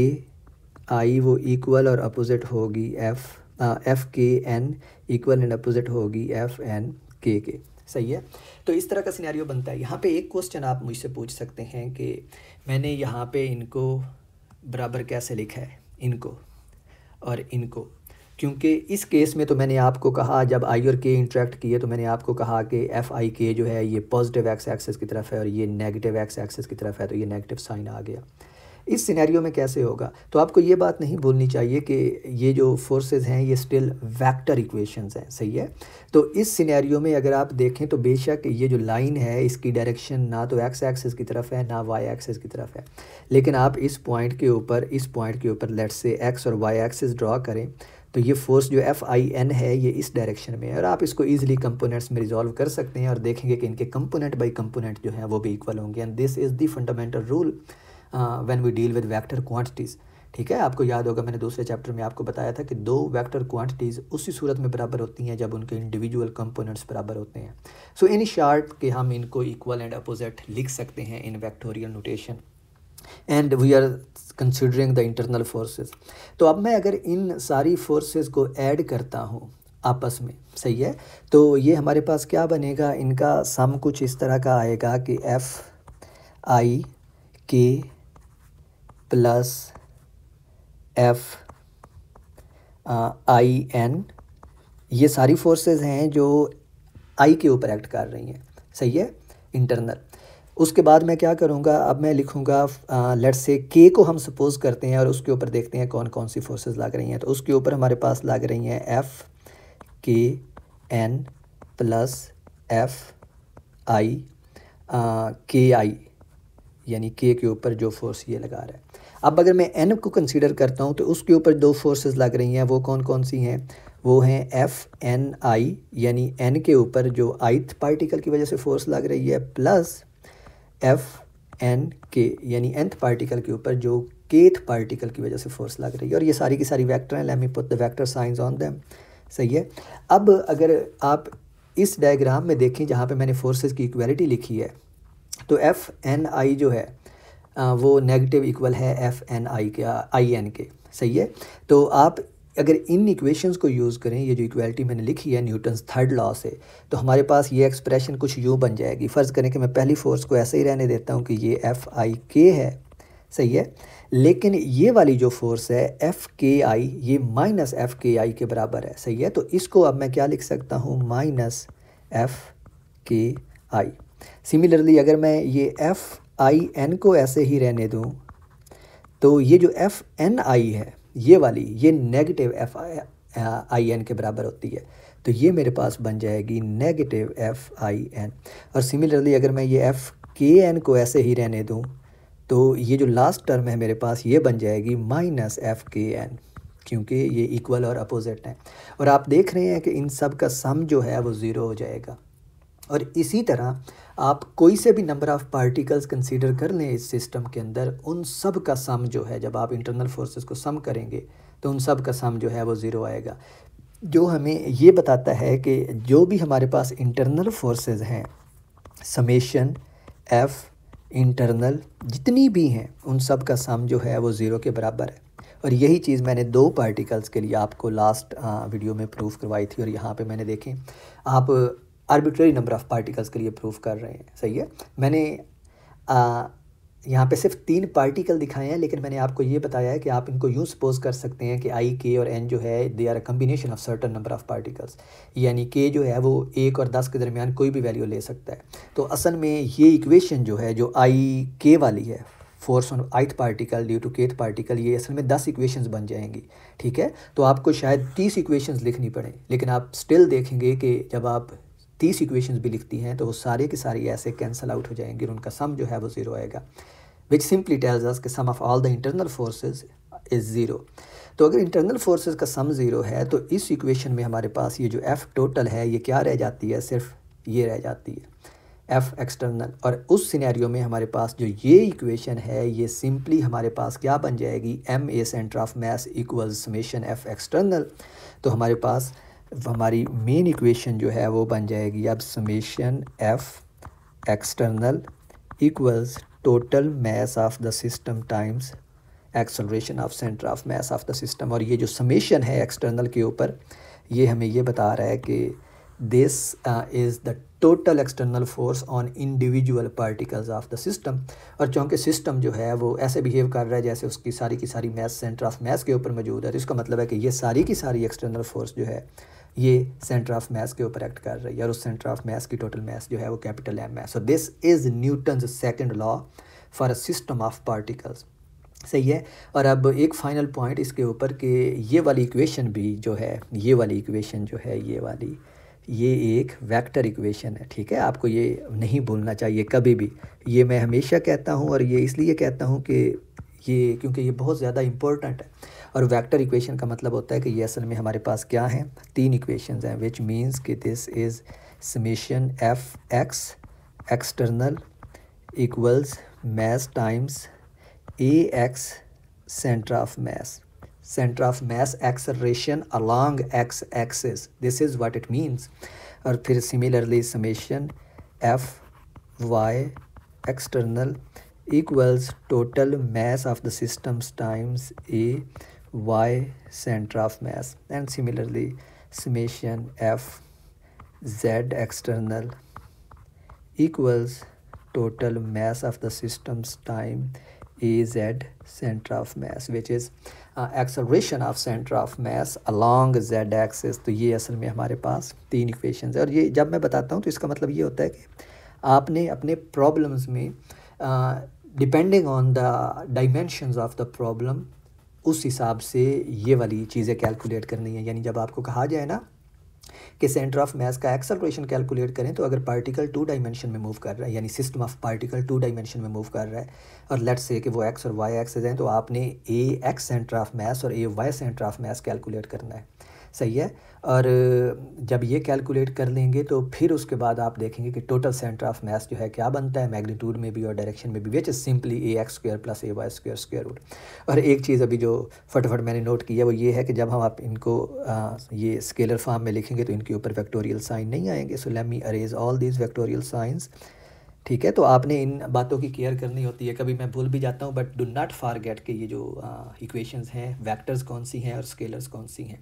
आई वो इक्वल और अपोजिट होगी एफ़ एफ़ के एन इक्वल एंड अपोजिट होगी एफ़ एन के के सही है तो इस तरह का सिनेरियो बनता है यहाँ पे एक क्वेश्चन आप मुझसे पूछ सकते हैं कि मैंने यहाँ पे इनको बराबर कैसे लिखा है इनको और इनको क्योंकि इस केस में तो मैंने आपको कहा जब आई और के इंट्रैक्ट किए तो मैंने आपको कहा कि एफ़ आई के जो है ये पॉजिटिव एक्स एक्सेस की तरफ है और ये नेगेटिव एक्स एक्सेस की तरफ है तो ये नेगेटिव साइन आ गया इस सिनेरियो में कैसे होगा तो आपको ये बात नहीं भूलनी चाहिए कि ये जो फोर्सेस हैं ये स्टिल वेक्टर इक्वेशंस हैं सही है तो इस सिनेरियो में अगर आप देखें तो बेशक ये जो लाइन है इसकी डायरेक्शन ना तो एक्स एक्सेस की तरफ है ना वाई एक्सेस की तरफ है लेकिन आप इस पॉइंट के ऊपर इस पॉइंट के ऊपर लेट से एक्स और वाई एक्सेस ड्रा करें तो ये फोर्स जो एफ आई एन है ये इस डायरेक्शन में है और आप इसको ईजिली कंपोनेंट्स में रिजॉल्व कर सकते हैं और देखेंगे कि इनके कंपोनेंट बाय कंपोनेंट जो हैं वो भी इक्वल होंगे and this is the fundamental rule when we deal with vector quantities ठीक है आपको याद होगा मैंने दूसरे चैप्टर में आपको बताया था कि दो वेक्टर क्वांटिटीज़ उसी सूरत में बराबर होती हैं जब उनके इंडिविजुअल कंपोनेंट्स बराबर होते हैं सो इन शार्ट कि हम इनको इक्वल एंड अपोजिट लिख सकते हैं in vectorial notation and we are considering the internal forces तो अब मैं अगर इन सारी फोर्सेज को ऐड करता हूँ आपस में सही है तो ये हमारे पास क्या बनेगा इनका सम कुछ इस तरह का आएगा कि एफ़ आई के प्लस एफ आई एन ये सारी फोर्सेस हैं जो आई के ऊपर एक्ट कर रही हैं सही है इंटरनल उसके बाद मैं क्या करूँगा अब मैं लिखूँगा लेट से के को हम सपोज़ करते हैं और उसके ऊपर देखते हैं कौन कौन सी फोर्सेस लग रही हैं तो उसके ऊपर हमारे पास लग रही हैं एफ़ के एन प्लस एफ़ आई के आई यानी के के ऊपर जो फोर्स ये लगा रहा है अब अगर मैं एन को कंसिडर करता हूँ तो उसके ऊपर दो फोर्सेस लग रही हैं वो कौन कौन सी हैं वो हैं एफ एन आई यानी एन के ऊपर जो आइथ पार्टिकल की वजह से फोर्स लग रही है प्लस एफ एन के यानी एंथ पार्टिकल के ऊपर जो केथ पार्टिकल की वजह से फोर्स लग रही है और ये सारी की सारी वैक्टर हैं let me me put the vector signs on them सही है अब अगर आप इस डायग्राम में देखें जहाँ पे मैंने फोर्सेस की इक्वालिटी लिखी है तो एफ एन आई जो है वो नेगेटिव इक्वल है एफ एन आई के आई एन के सही है तो आप अगर इन इक्वेशंस को यूज़ करें ये जो इक्वलिटी मैंने लिखी है न्यूटन्स थर्ड लॉ से तो हमारे पास ये एक्सप्रेशन कुछ यूँ बन जाएगी फ़र्ज़ करें कि मैं पहली फोर्स को ऐसे ही रहने देता हूँ कि ये एफ़ आई के है सही है लेकिन ये वाली जो फोर्स है एफ़ के आई ये माइनस एफ़ के आई के बराबर है सही है तो इसको अब मैं क्या लिख सकता हूँ माइनस एफ़ के आई सिमिलरली अगर मैं ये एफ़ आई एन को ऐसे ही रहने दूँ तो ये जो एफ़ एन आई है ये वाली ये नेगेटिव एफ आई एन के बराबर होती है तो ये मेरे पास बन जाएगी नेगेटिव एफ आई एन और सिमिलरली अगर मैं ये एफ़ के एन को ऐसे ही रहने दूँ तो ये जो लास्ट टर्म है मेरे पास ये बन जाएगी माइनस एफ़ के एन क्योंकि ये इक्वल और अपोजिट हैं और आप देख रहे हैं कि इन सब का सम जो है वो ज़ीरो हो जाएगा और इसी तरह आप कोई से भी नंबर ऑफ़ पार्टिकल्स कंसीडर कर लें इस सिस्टम के अंदर उन सब का सम जो है जब आप इंटरनल फोर्सेस को सम करेंगे तो उन सब का सम जो है वो ज़ीरो आएगा जो हमें ये बताता है कि जो भी हमारे पास इंटरनल फोर्सेस हैं समेशन एफ़ इंटरनल जितनी भी हैं उन सब का सम जो है वो ज़ीरो के बराबर है और यही चीज़ मैंने दो पार्टिकल्स के लिए आपको लास्ट वीडियो में प्रूफ करवाई थी और यहाँ पे मैंने देखें आप आर्बिट्रेरी नंबर ऑफ़ पार्टिकल्स के लिए प्रूफ कर रहे हैं सही है मैंने आ, यहाँ पे सिर्फ तीन पार्टिकल दिखाए हैं लेकिन मैंने आपको ये बताया है कि आप इनको यूँ सपोज कर सकते हैं कि आई के और एन जो है they are a combination of certain number of particles यानी के जो है वो एक और दस के दरमियान कोई भी वैल्यू ले सकता है तो असल में ये इक्वेशन जो है जो आई के वाली है force on ith particle due to kth particle ये असल में दस इक्वेशंस बन जाएंगी ठीक है तो आपको शायद तीस इक्वेशंस लिखनी पड़े लेकिन आप स्टिल देखेंगे कि जब आप तीस इक्वेशंस भी लिखती हैं तो वो सारे के सारे ऐसे कैंसिल आउट हो जाएंगे और उनका सम जो है वो ज़ीरो आएगा विच सिंपली टेल्स अस कि sum of all the internal forces is zero तो अगर इंटरनल फोर्सेस का सम ज़ीरो है तो इस इक्वेशन में हमारे पास ये जो एफ़ टोटल है ये क्या रह जाती है सिर्फ ये रह जाती है एफ़ एक्सटर्नल और उस सिनेरियो में हमारे पास जो ये इक्वेशन है ये सिंपली हमारे पास क्या बन जाएगी M A centre of mass equal summation F external तो हमारे पास हमारी मेन इक्वेशन जो है वो बन जाएगी अब summation F external equals total mass of the system times acceleration of centre of mass of the system और ये जो समेशन है एक्सटर्नल के ऊपर ये हमें ये बता रहा है कि this is the total external force on individual particles of the system और चूँकि सिस्टम जो है वो ऐसे बिहेव कर रहा है जैसे उसकी सारी की सारी मैस सेंटर ऑफ मैस के ऊपर मौजूद है तो इसका मतलब है कि ये सारी की सारी एक्सटर्नल फोर्स जो है ये सेंटर ऑफ मास के ऊपर एक्ट कर रही है और उस सेंटर ऑफ मास की टोटल मैथ जो है वो कैपिटल एम है so this is Newton second law for a system of particles सही है और अब एक फाइनल पॉइंट इसके ऊपर कि ये वाली इक्वेशन भी जो है ये वाली इक्वेशन जो है ये वाली ये एक वेक्टर इक्वेशन है ठीक है आपको ये नहीं भूलना चाहिए कभी भी ये मैं हमेशा कहता हूँ और ये इसलिए कहता हूँ कि ये क्योंकि ये बहुत ज़्यादा इम्पोर्टेंट है और वेक्टर इक्वेशन का मतलब होता है कि ये असल में हमारे पास क्या हैं तीन इक्वेशंस हैं विच मींस कि this is summation F X external equals mass times A X centre of mass centre of mass acceleration along X axis this is what it means और फिर similarly summation F Y external equals total mass of the systems times A y center of mass and similarly summation f z external equals total mass of the systems time a z center of mass which is uh, acceleration of center of mass along z axis तो ये असल में हमारे पास तीन इक्वेशन है और ये जब मैं बताता हूँ तो इसका मतलब ये होता है कि आपने अपने प्रॉब्लम्स में depending on the dimensions of the problem उस हिसाब से ये वाली चीज़ें कैलकुलेट करनी है यानी जब आपको कहा जाए ना कि सेंटर ऑफ मैस का एक्सलेशन कैलकुलेट करें तो अगर पार्टिकल टू डायमेंशन में मूव कर रहा है यानी system of particle two dimension में मूव कर रहा है और लेट से कि वो एक्स और वाई एक्सेज हैं तो आपने A X centre of mass और A Y centre of mass calculate करना है सही है और जब ये कैलकुलेट कर लेंगे तो फिर उसके बाद आप देखेंगे कि टोटल सेंटर ऑफ मैथ जो है क्या बनता है मैग्नीट्यूड में भी और डायरेक्शन में भी which is simply A X square plus A Y square square root और एक चीज़ अभी जो फटाफट मैंने नोट की है वो ये है कि जब हम आप इनको आ, ये स्केलर फार्म में लिखेंगे तो इनके ऊपर वैक्टोरियल साइन नहीं आएंगे so let me erase all these vectorial signs ठीक है तो आपने इन बातों की केयर करनी होती है कभी मैं भूल भी जाता हूँ बट डू नॉट फारगेट कि ये जो इक्वेशंस हैं वेक्टर्स कौन सी हैं और स्केलर्स कौन सी हैं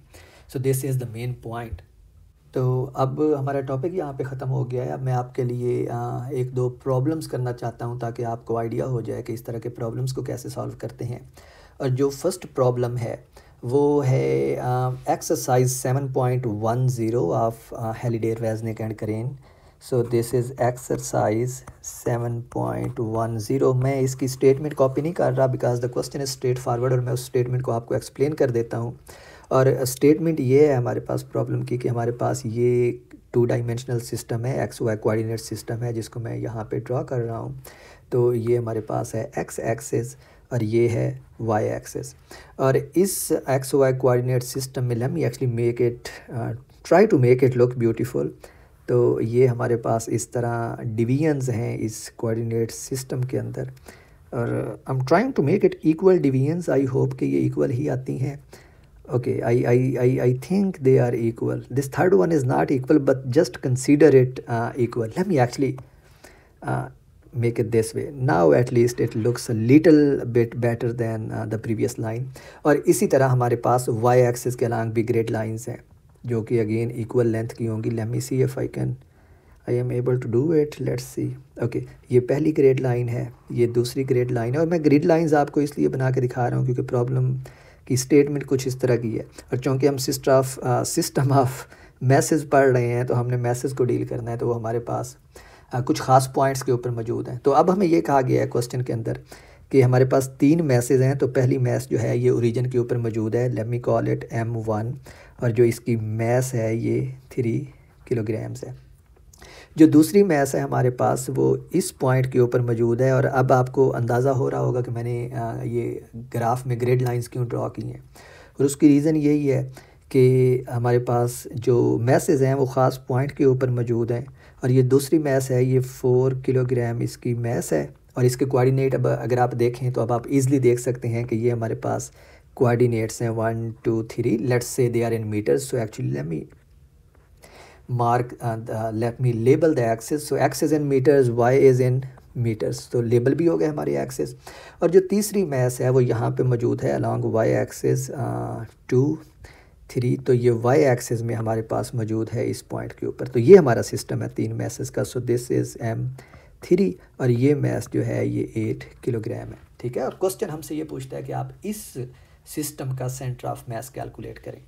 so this is the main point तो अब हमारा टॉपिक यहाँ पे ख़त्म हो गया है अब मैं आपके लिए एक दो प्रॉब्लम्स करना चाहता हूँ ताकि आपको आइडिया हो जाए कि इस तरह के प्रॉब्लम्स को कैसे सॉल्व करते हैं और जो फर्स्ट प्रॉब्लम है वो है exercise seven point one zero of Halliday Resnick and Krane so this is exercise seven point one zero मैं इसकी स्टेटमेंट कॉपी नहीं कर रहा because the question is straightforward और मैं उस स्टेटमेंट को आपको एक्सप्लेन कर देता हूँ और स्टेटमेंट ये है हमारे पास प्रॉब्लम की कि हमारे पास ये टू डायमेंशनल सिस्टम है एक्स वाई कोऑर्डिनेट सिस्टम है जिसको मैं यहाँ पे ड्रा कर रहा हूँ तो ये हमारे पास है एक्स एक्सेस और ये है वाई एक्सेस और इस एक्स वाई कोऑर्डिनेट सिस्टम में लम actually make it try to make it look beautiful तो ये हमारे पास इस तरह डिवीजन्स हैं इस कोऑर्डिनेट सिस्टम के अंदर और I am trying to make it equal divisions I hope कि ये इक्वल ही आती हैं okay I, I i i think they are equal this third one is not equal but just consider it uh, equal let me actually uh, make it this way now at least it looks a little bit better than uh, the previous line aur isi tarah hamare paas y axis ke along bhi grid lines hain jo ki again equal length ki hongi let me see if I can I am able to do it let's see okay ये पहली ग्रेड लाइन है ये दूसरी ग्रेड लाइन है और मैं ग्रिड लाइंस आपको इसलिए बना के दिखा रहा हूँ क्योंकि प्रॉब्लम कि स्टेटमेंट कुछ इस तरह की है और चूँकि हम सिस्ट ऑफ सिस्टम ऑफ मैसेज पढ़ रहे हैं तो हमने मैसेज को डील करना है तो वो हमारे पास आ, uh, कुछ ख़ास पॉइंट्स के ऊपर मौजूद हैं तो अब हमें ये कहा गया है क्वेश्चन के अंदर कि हमारे पास तीन मैसेज हैं तो पहली मैस जो है ये ओरिजिन के ऊपर मौजूद है let me call it M one और जो इसकी मैस है ये थ्री किलोग्राम्स है जो दूसरी मैस है हमारे पास वो इस पॉइंट के ऊपर मौजूद है और अब आपको अंदाज़ा हो रहा होगा कि मैंने ये ग्राफ में ग्रेड लाइंस क्यों ड्रा की हैं और उसकी रीज़न यही है कि हमारे पास जो मैसेज हैं वो ख़ास पॉइंट के ऊपर मौजूद हैं और ये दूसरी मैस है ये फ़ोर किलोग्राम इसकी मैस है और इसके कोऑर्डिनेट अब अगर आप देखें तो अब आप ईज़िली देख सकते हैं कि ये हमारे पास कोआर्डीनेट्स हैं one to three let's say they are in metres so actually let me mark uh, uh, let me label the axis so x is in meters y is in metres तो लेबल भी हो गया हमारी एक्सेस और जो तीसरी मैस है वो यहाँ पर मौजूद है along Y axis two three तो ये वाई एक्सेस में हमारे पास मौजूद है इस पॉइंट के ऊपर तो ये हमारा सिस्टम है तीन मैसेज का so this is M three और ये मैस जो है ये एट किलोग्राम है ठीक है और क्वेश्चन हमसे ये पूछता है कि आप इस सिस्टम का सेंटर ऑफ मैस कैलकुलेट करें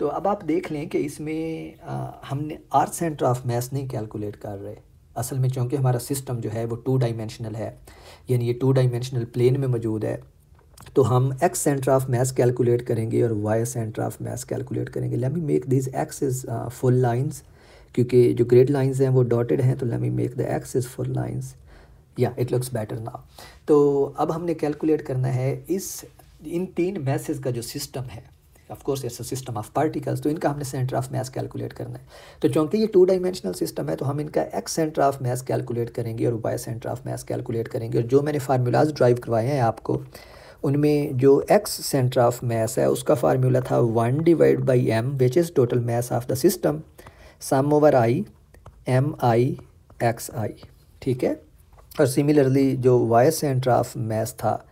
तो अब आप देख लें कि इसमें आ, हमने आर्ट्स सेंटर ऑफ़ मैथ्स नहीं कैलकुलेट कर रहे असल में चूँकि हमारा सिस्टम जो है वो टू डायमेंशनल है यानी ये टू डायमेंशनल प्लेन में मौजूद है तो हम X centre of mass calculate करेंगे और Y centre of mass calculate करेंगे let me make this axes full lines क्योंकि जो ग्रेड लाइंस हैं वो डॉटेड हैं तो let me make the axes full lines या इट लुक्स बेटर नाउ तो अब हमने कैलकुलेट करना है इस इन तीन मैसेज का जो सिस्टम है of course it's system of particles तो इनका हमने सेंटर ऑफ मैस कैलकुलेट करना है तो चूंकि ये टू डायमेंशनल सिस्टम है तो हम इनका X centre of mass calculate करेंगे और Y centre of mass calculate करेंगे और जो मैंने फार्मूलाज ड्राइव करवाए हैं आपको उनमें जो एक्स सेंटर ऑफ मैस है उसका फार्मूला था one divide by M which is total mass of the system sum over I M I X I ठीक है और सिमिलरली जो वाई सेंटर ऑफ मैस था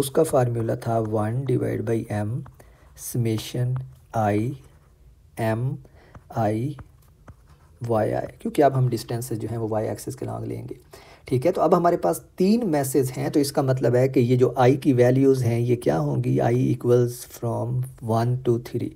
उसका फार्मूला था one divide by M summation I M I Y I क्योंकि अब हम डिस्टेंस जो हैं वो वाई एक्सेस के लॉन्ग लेंगे ठीक है तो अब हमारे पास तीन मैसेज हैं तो इसका मतलब है कि ये जो आई की वैल्यूज़ हैं ये क्या होंगी I equals from one to three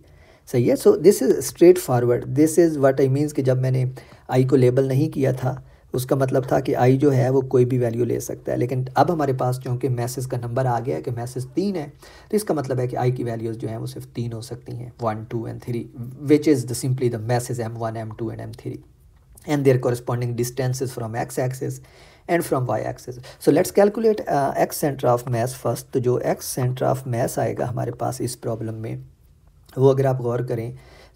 सही है so this is straightforward this is what I means कि जब मैंने आई को लेबल नहीं किया था उसका मतलब था कि आई जो है वो कोई भी वैल्यू ले सकता है लेकिन अब हमारे पास चूँकि मैसेज का नंबर आ गया है कि मैसेज तीन है तो इसका मतलब है कि आई की वैल्यूज़ जो हैं वो सिर्फ तीन हो सकती हैं one two and three which is the simply the masses M one M two and M three and their corresponding distances from X axis and from Y axis so let's calculate X centre of mass first तो जो एक्स सेंटर ऑफ मैस आएगा हमारे पास इस प्रॉब्लम में वो अगर आप गौर करें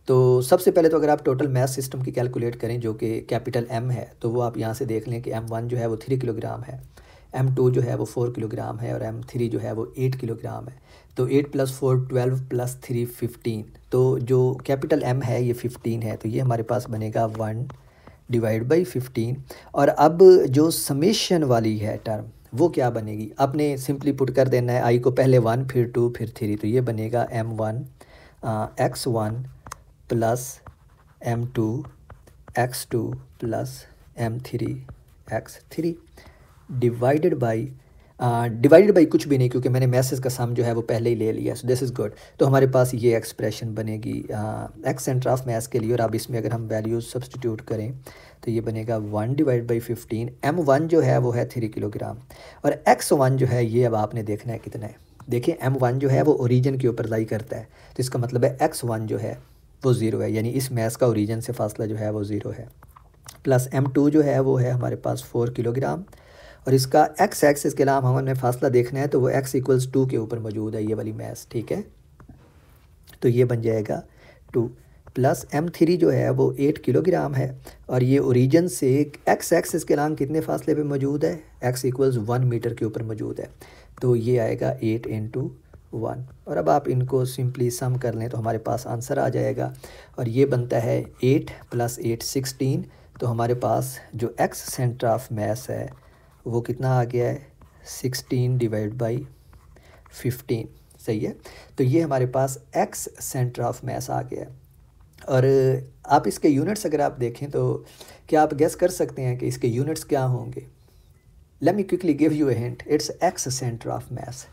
तो सबसे पहले तो अगर आप टोटल मैथ सिस्टम की कैलकुलेट करें जो कि कैपिटल एम है तो वो आप यहाँ से देख लें कि एम वन जो है वो थ्री किलोग्राम है एम टू जो है वो फोर किलोग्राम है और एम थ्री जो है वो एट किलोग्राम है तो eight plus four twelve plus three fifteen तो जो कैपिटल एम है ये फिफ्टीन है तो ये हमारे पास बनेगा वन डिवाइड बाई फिफ्टीन और अब जो समेशन वाली है टर्म वो क्या बनेगी आपने सिंपली पुट कर देना है आई को पहले वन फिर टू फिर थ्री तो ये बनेगा M one X one plus M two X two plus M three X three divided by divided by कुछ भी नहीं क्योंकि मैंने मैसेज का सम जो है वो पहले ही ले लिया सो दिस इज़ गुड तो हमारे पास ये एक्सप्रेशन बनेगी एक्स एंड ट्राफ मैथ के लिए और अब इसमें अगर हम वैल्यूज सब्सटीट्यूट करें तो ये बनेगा one divide by fifteen M one जो है वो है थ्री किलोग्राम और एक्स वन जो है ये अब आपने देखना है कितना है देखिए एम वन जो है वो ओरिजिन के ऊपर लाई करता है तो इसका मतलब है एक्स वन जो है वो ज़ीरो है यानी इस मैस का औरिजन से फासला जो है वो ज़ीरो है प्लस एम टू जो है वो है हमारे पास फोर किलोग्राम और इसका एक्स एक्सिस के अलावा हमने फासला देखना है तो वो एक्स इक्वल्स टू के ऊपर मौजूद है ये वाली मैस ठीक है तो ये बन जाएगा टू प्लस एम थ्री जो है वो एट किलोग्राम है और ये ओरिजिन से एक्स एक्सिस के अलावा कितने फासले पे मौजूद है एक्स इक्वल्स वन मीटर के ऊपर मौजूद है तो ये आएगा एट इंटू वन और अब आप इनको सिंपली सम कर लें तो हमारे पास आंसर आ जाएगा और ये बनता है एट प्लस एट सिक्सटीन तो हमारे पास जो एक्स सेंटर ऑफ मैस है वो कितना आ गया है सिक्सटीन डिवाइड बाई फिफ्टीन सही है तो ये हमारे पास एक्स सेंटर ऑफ मैस आ गया है और आप इसके यूनिट्स अगर आप देखें तो क्या आप गैस कर सकते हैं कि इसके यूनिट्स क्या होंगे let me quickly give you a hint it's X centre of mass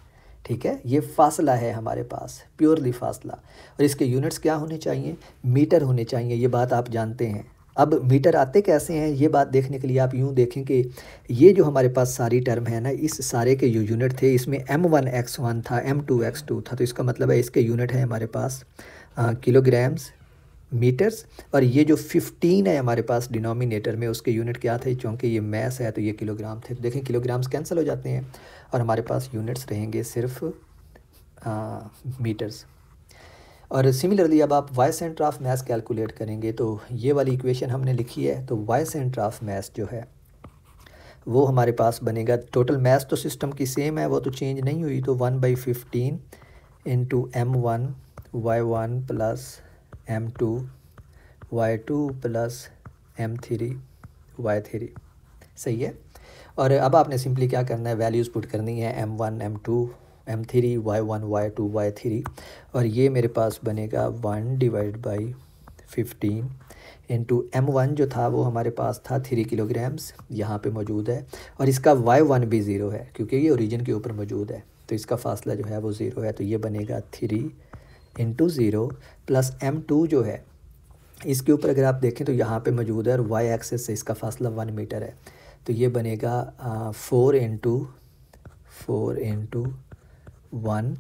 ठीक है ये फासला है हमारे पास प्योरली फासला और इसके यूनिट्स क्या होने चाहिए मीटर होने चाहिए ये बात आप जानते हैं अब मीटर आते कैसे हैं ये बात देखने के लिए आप यूँ देखें कि ये जो हमारे पास सारी टर्म है ना इस सारे के जो यूनिट थे इसमें एम वन एक्स वन था एम टू एक्स टू था तो इसका मतलब है इसके यूनिट हैं हमारे पास किलोग्राम्स मीटर्स और ये जो 15 है हमारे पास डिनोमिनेटर में उसके यूनिट क्या थे चूँकि ये मैस है तो ये किलोग्राम थे तो देखें किलोग्राम्स कैंसिल हो जाते हैं और हमारे पास यूनिट्स रहेंगे सिर्फ मीटर्स और सिमिलरली अब आप Y centre of mass calculate करेंगे तो ये वाली इक्वेशन हमने लिखी है तो वाई सेंटर ऑफ मैस जो है वो हमारे पास बनेगा टोटल मैस तो सिस्टम की सेम है वो तो चेंज नहीं हुई तो one by fifteen into M one Y one plus M two Y two plus M three Y three सही है और अब आपने सिंपली क्या करना है वैल्यूज़ पुट करनी है M one M two M three Y one Y two Y three और ये मेरे पास बनेगा one divide by fifteen into M one जो था वो हमारे पास था थ्री किलोग्राम्स यहाँ पे मौजूद है और इसका वाई वन भी ज़ीरो है क्योंकि ये ओरिजिन के ऊपर मौजूद है तो इसका फासला जो है वो ज़ीरो है तो ये बनेगा three into zero plus M two जो है इसके ऊपर अगर आप देखें तो यहाँ पे मौजूद है और वाई एक्सेस से इसका फासला वन मीटर है तो ये बनेगा four into four into one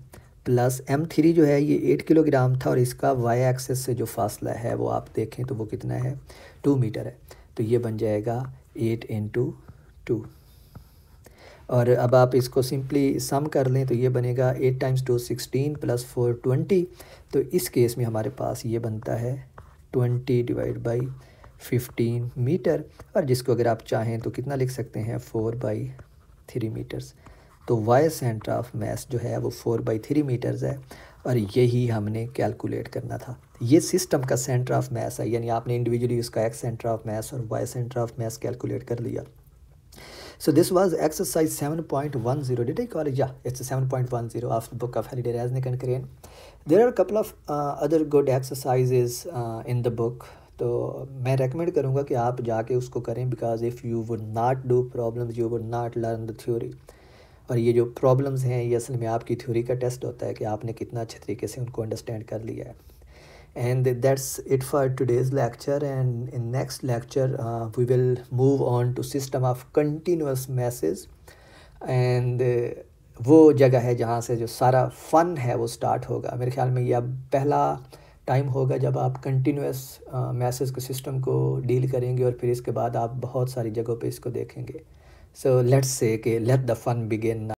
plus M three जो है ये एट किलोग्राम था और इसका वाई एक्सेस से जो फासला है वो आप देखें तो वो कितना है टू मीटर है तो ये बन जाएगा एट इंटू टू और अब आप इसको सिंपली सम कर लें तो ये बनेगा eight times two sixteen plus four twenty तो इस केस में हमारे पास ये बनता है twenty divide by fifteen meter और जिसको अगर आप चाहें तो कितना लिख सकते हैं फोर बाई थ्री मीटर्स तो वाई सेंटर ऑफ मैस जो है वो फोर बाई थ्री मीटर्स है और यही हमने कैलकुलेट करना था ये सिस्टम का सेंटर ऑफ मैस है यानी आपने इंडिविजुअली उसका एक्स सेंटर ऑफ मैस और Y centre of mass calculate कर लिया So this was exercise 7.10. Did I call it? Yeah, it's 7.10 of the book of Holiday Resnick and Crane. There are a couple of uh, other good exercises uh, in the book. तो मैं रेकमेंड करूँगा कि आप जाके उसको करें because if you would not do problems you would not learn the theory और ये जो प्रॉब्लम्स हैं ये असल में आपकी थ्योरी का टेस्ट होता है कि आपने कितना अच्छे तरीके से उनको अंडरस्टैंड कर लिया है and that's it for today's lecture and in next lecture uh, we will move on to system of continuous message and uh, वो जगह है जहाँ से जो सारा फन है वो स्टार्ट होगा मेरे ख्याल में यह पहला टाइम होगा जब आप uh, कंटिन्यूस मैसेज को सिस्टम को डील करेंगे और फिर इसके बाद आप बहुत सारी जगहों पे इसको देखेंगे सो लेट्स से के लेट द फन बिगिन